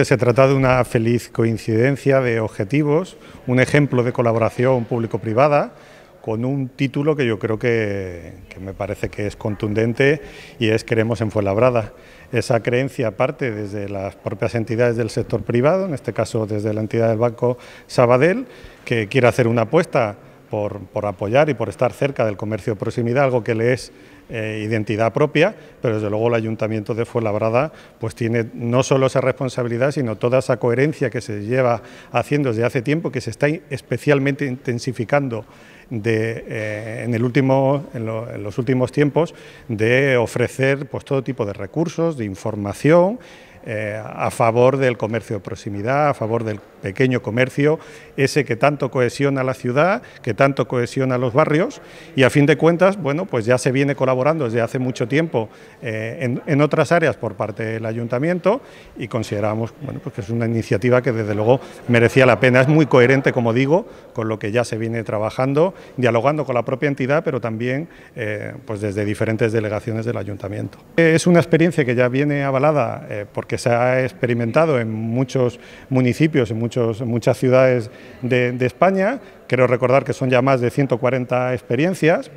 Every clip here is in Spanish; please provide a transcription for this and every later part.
se trata de una feliz coincidencia de objetivos, un ejemplo de colaboración público-privada con un título que yo creo que, me parece que es contundente y es Queremos en Fuenlabrada. Esa creencia parte desde las propias entidades del sector privado, en este caso desde la entidad del Banco Sabadell, que quiere hacer una apuesta por, apoyar y por estar cerca del comercio de proximidad, algo que le es eh, identidad propia, pero desde luego el Ayuntamiento de Fuenlabrada pues tiene no solo esa responsabilidad, sino toda esa coherencia que se lleva haciendo desde hace tiempo, que se está especialmente intensificando eh, en, el último, los últimos tiempos, de ofrecer pues, todo tipo de recursos, de información, eh, a favor del comercio de proximidad, a favor del pequeño comercio, ese que tanto cohesiona la ciudad, que tanto cohesiona los barrios y a fin de cuentas, bueno, pues ya se viene colaborando desde hace mucho tiempo eh, en, otras áreas por parte del ayuntamiento y consideramos pues que es una iniciativa que desde luego merecía la pena, es muy coherente, como digo, con lo que ya se viene trabajando, dialogando con la propia entidad, pero también eh, pues desde diferentes delegaciones del ayuntamiento. Es una experiencia que ya viene avalada porque que se ha experimentado en muchos municipios, en, muchos, muchas ciudades de, de España. Quiero recordar que son ya más de 140 experiencias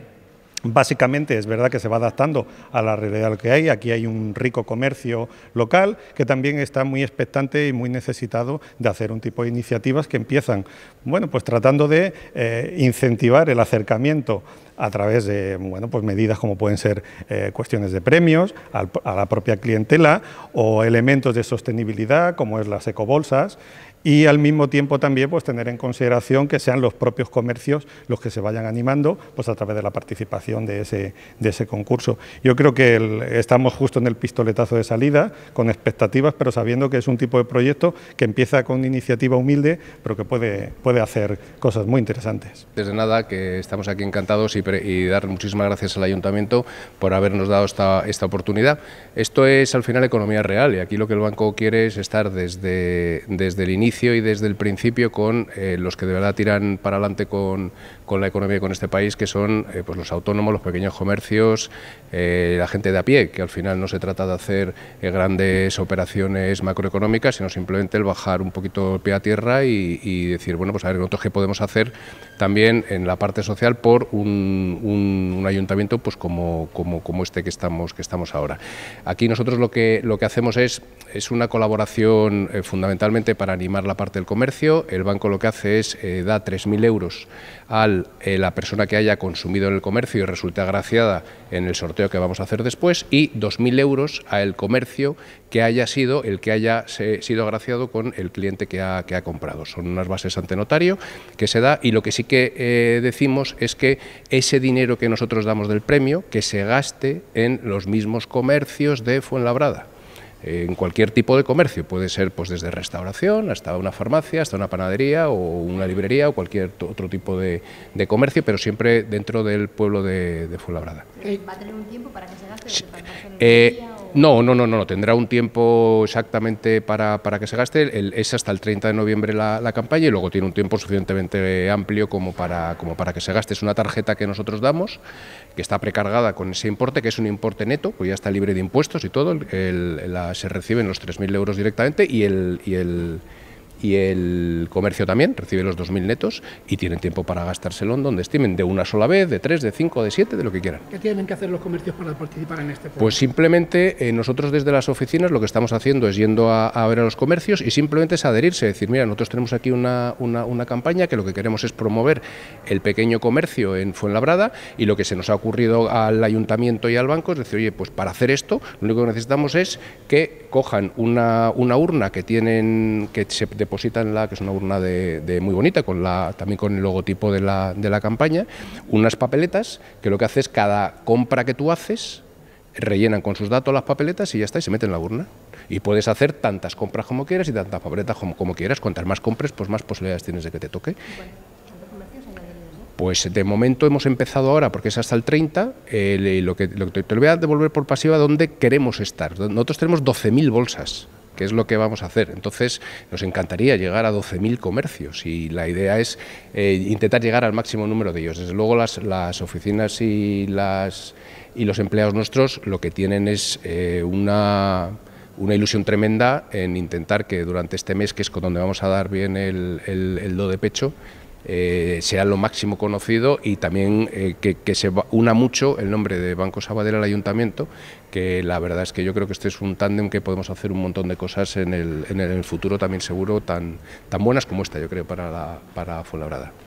Básicamente es verdad que se va adaptando a la realidad que hay. Aquí hay un rico comercio local que también está muy expectante y muy necesitado de hacer un tipo de iniciativas que empiezan, bueno, pues tratando de eh, incentivar el acercamiento a través de bueno, pues medidas como pueden ser eh, cuestiones de premios a la propia clientela o elementos de sostenibilidad como es las ecobolsas y al mismo tiempo también pues tener en consideración que sean los propios comercios los que se vayan animando pues a través de la participación de ese, de ese concurso. Yo creo que estamos justo en el pistoletazo de salida con expectativas pero sabiendo que es un tipo de proyecto que empieza con una iniciativa humilde pero que puede, puede hacer cosas muy interesantes. Desde nada que estamos aquí encantados y, y dar muchísimas gracias al Ayuntamiento por habernos dado esta, esta oportunidad. Esto es al final economía real y aquí lo que el banco quiere es estar desde, desde el inicio y desde el principio con eh, los que de verdad tiran para adelante con, la economía y con este país, que son eh, pues los autónomos, los pequeños comercios, eh, la gente de a pie, que al final no se trata de hacer grandes operaciones macroeconómicas, sino simplemente el bajar un poquito el pie a tierra y, decir, bueno, pues a ver, nosotros qué podemos hacer también en la parte social por un, ayuntamiento pues como, como, como este que estamos, que estamos ahora. Aquí nosotros lo que, lo que hacemos es, es una colaboración fundamentalmente para animar la parte del comercio. El banco lo que hace es dar eh, da 3.000 euros a eh, la persona que haya consumido en el comercio y resulte agraciada en el sorteo que vamos a hacer después y 2.000 euros al comercio que haya sido el que haya sido agraciado con el cliente que ha, comprado. Son unas bases ante notario que se da y lo que sí que eh, decimos es que ese dinero que nosotros damos del premio que se gaste en los mismos comercios de Fuenlabrada en cualquier tipo de comercio. Puede ser pues, desde restauración hasta una farmacia, hasta una panadería o una librería o cualquier otro tipo de, comercio, pero siempre dentro del pueblo de, de Fuenlabrada. No, no, no, no, tendrá un tiempo exactamente para, que se gaste. es hasta el 30 de noviembre la, campaña y luego tiene un tiempo suficientemente amplio como para, como para que se gaste. Es una tarjeta que nosotros damos, que está precargada con ese importe, que es un importe neto, pues ya está libre de impuestos y todo. se reciben los 3.000 euros directamente y el y y el comercio también recibe los 2.000 netos y tienen tiempo para gastárselo donde estimen, de una sola vez, de tres, de cinco, de siete, de lo que quieran. ¿Qué tienen que hacer los comercios para participar en este proyecto? Pues simplemente eh, nosotros desde las oficinas lo que estamos haciendo es yendo a, ver a los comercios y simplemente es adherirse, decir, mira, nosotros tenemos aquí una, una, campaña que lo que queremos es promover el pequeño comercio en Fuenlabrada y lo que se nos ha ocurrido al ayuntamiento y al banco es decir, oye, pues para hacer esto lo único que necesitamos es que cojan una, una urna que tienen, que se depositan, que es una urna de, muy bonita, con la, también con el logotipo de la, de la campaña, unas papeletas que lo que hace es cada compra que tú haces, rellenan con sus datos las papeletas y ya está, y se meten en la urna. Y puedes hacer tantas compras como quieras y tantas papeletas como, como quieras. Cuantas más compres, pues más posibilidades tienes de que te toque. Pues de momento hemos empezado ahora, porque es hasta el 30, eh, lo que, lo que te, lo voy a devolver por pasiva, donde queremos estar. Nosotros tenemos 12.000 bolsas que es lo que vamos a hacer. Entonces, nos encantaría llegar a 12.000 comercios y la idea es eh, intentar llegar al máximo número de ellos. Desde luego, las, las oficinas y, las, y los empleados nuestros lo que tienen es eh, una ilusión tremenda en intentar que durante este mes, que es con donde vamos a dar bien el, el do de pecho, eh, sea lo máximo conocido y también eh, que, se una mucho el nombre de Banco Sabadell al ayuntamiento, que la verdad es que yo creo que este es un tándem que podemos hacer un montón de cosas en el, futuro también seguro, tan, tan buenas como esta, yo creo, para, para Fuenlabrada.